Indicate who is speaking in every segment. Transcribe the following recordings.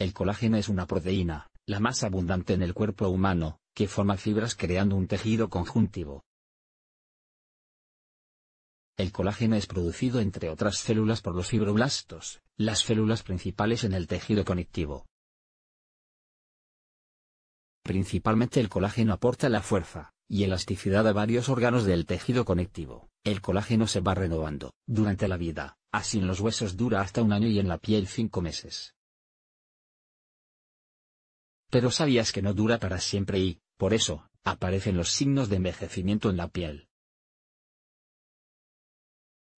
Speaker 1: El colágeno es una proteína, la más abundante en el cuerpo humano, que forma fibras creando un tejido conjuntivo. El colágeno es producido entre otras células por los fibroblastos, las células principales en el tejido conectivo. Principalmente el colágeno aporta la fuerza y elasticidad a varios órganos del tejido conectivo. El colágeno se va renovando durante la vida, así en los huesos dura hasta un año y en la piel cinco meses.
Speaker 2: Pero sabías que no dura para siempre y, por eso, aparecen los signos de envejecimiento en la piel.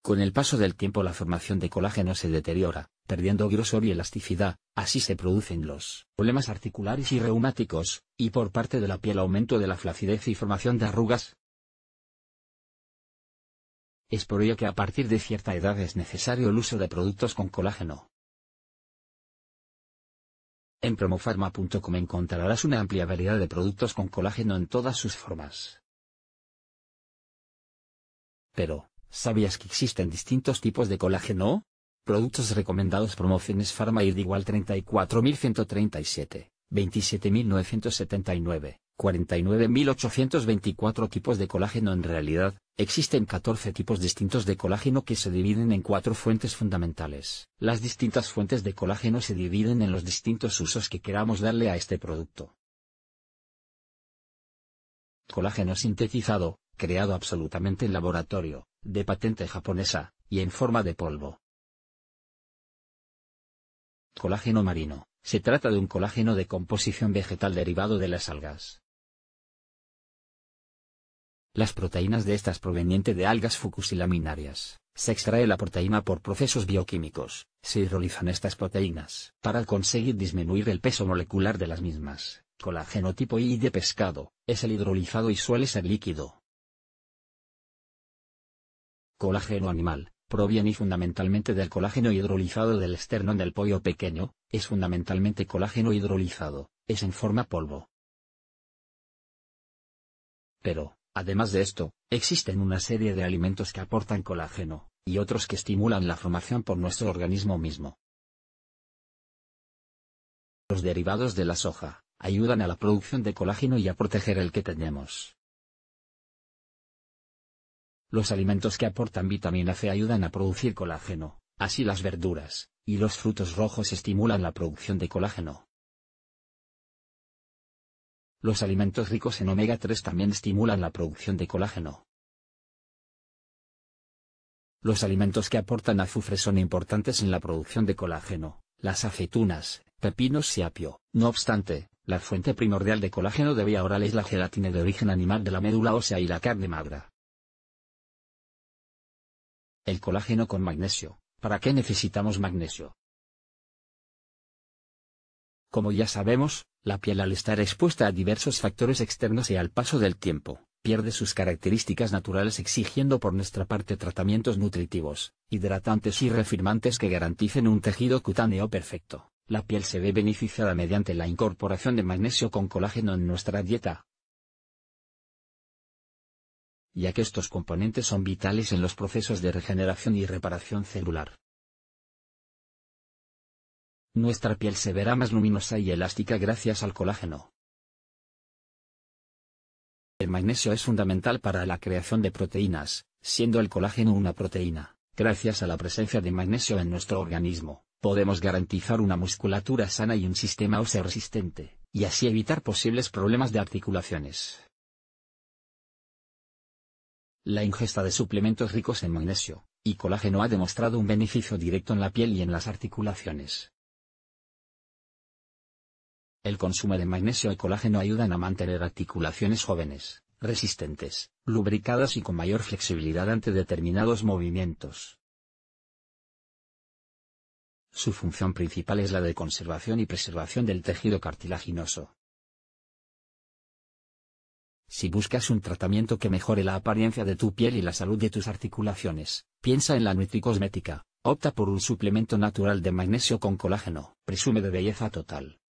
Speaker 2: Con
Speaker 1: el paso del tiempo la formación de colágeno se deteriora, perdiendo grosor y elasticidad, así se producen los problemas articulares y reumáticos, y por parte de la piel aumento de la flacidez
Speaker 2: y formación de arrugas. Es por ello que a partir de cierta edad es necesario el uso de productos con colágeno.
Speaker 1: En promofarma.com encontrarás una amplia variedad de productos con colágeno en todas sus formas. Pero, ¿sabías que existen distintos tipos de colágeno? Productos recomendados Promociones Pharma ID igual 34.137, 27.979, 49.824 tipos de colágeno en realidad, existen 14 tipos distintos de colágeno que se dividen en cuatro fuentes fundamentales. Las distintas fuentes de colágeno se dividen en los distintos usos que queramos darle a este producto. Colágeno sintetizado, creado absolutamente en laboratorio, de patente japonesa,
Speaker 2: y en forma de polvo. Colágeno marino. Se trata de un colágeno de composición vegetal derivado de las algas.
Speaker 1: Las proteínas de estas provenientes de algas fucusilaminarias. Se extrae la proteína por procesos bioquímicos, se hidrolizan estas proteínas para conseguir disminuir el peso molecular de las mismas. Colágeno tipo I de pescado, es el hidrolizado y suele ser líquido. Colágeno animal, proviene fundamentalmente del colágeno hidrolizado del esternón del pollo pequeño, es fundamentalmente colágeno hidrolizado, es en forma polvo. Pero, Además de esto, existen una serie de alimentos que aportan colágeno, y otros que estimulan la formación por nuestro organismo mismo. Los derivados de la soja, ayudan a la producción de colágeno y a proteger el que tenemos. Los alimentos que aportan vitamina C ayudan a producir colágeno, así las verduras, y los frutos rojos estimulan la producción de
Speaker 2: colágeno. Los alimentos ricos en omega 3 también estimulan la producción de colágeno. Los
Speaker 1: alimentos que aportan azufre son importantes en la producción de colágeno, las aceitunas, pepinos y apio. No obstante, la fuente primordial de colágeno de vía oral es la gelatina de origen
Speaker 2: animal de la médula ósea y la carne magra. El colágeno con magnesio. ¿Para qué necesitamos magnesio?
Speaker 1: Como ya sabemos, la piel al estar expuesta a diversos factores externos y al paso del tiempo, pierde sus características naturales exigiendo por nuestra parte tratamientos nutritivos, hidratantes y refirmantes que garanticen un tejido cutáneo perfecto. La piel se ve beneficiada mediante la incorporación de magnesio con colágeno en nuestra dieta,
Speaker 2: ya que estos componentes son vitales en los procesos de regeneración y reparación celular. Nuestra piel se verá más luminosa y elástica gracias al colágeno.
Speaker 1: El magnesio es fundamental para la creación de proteínas, siendo el colágeno una proteína. Gracias a la presencia de magnesio en nuestro organismo, podemos garantizar una musculatura sana y un sistema óseo resistente, y así evitar posibles problemas de articulaciones.
Speaker 2: La ingesta de suplementos ricos en magnesio y colágeno ha demostrado un beneficio directo en la piel y en las articulaciones.
Speaker 1: El consumo de magnesio y colágeno ayudan a mantener articulaciones jóvenes, resistentes, lubricadas y con mayor flexibilidad ante determinados movimientos.
Speaker 2: Su función principal es la de conservación y preservación del tejido cartilaginoso. Si
Speaker 1: buscas un tratamiento que mejore la apariencia de tu piel y la salud de tus articulaciones, piensa en la
Speaker 2: nutricosmética, opta por un suplemento natural de magnesio con colágeno, presume de belleza total.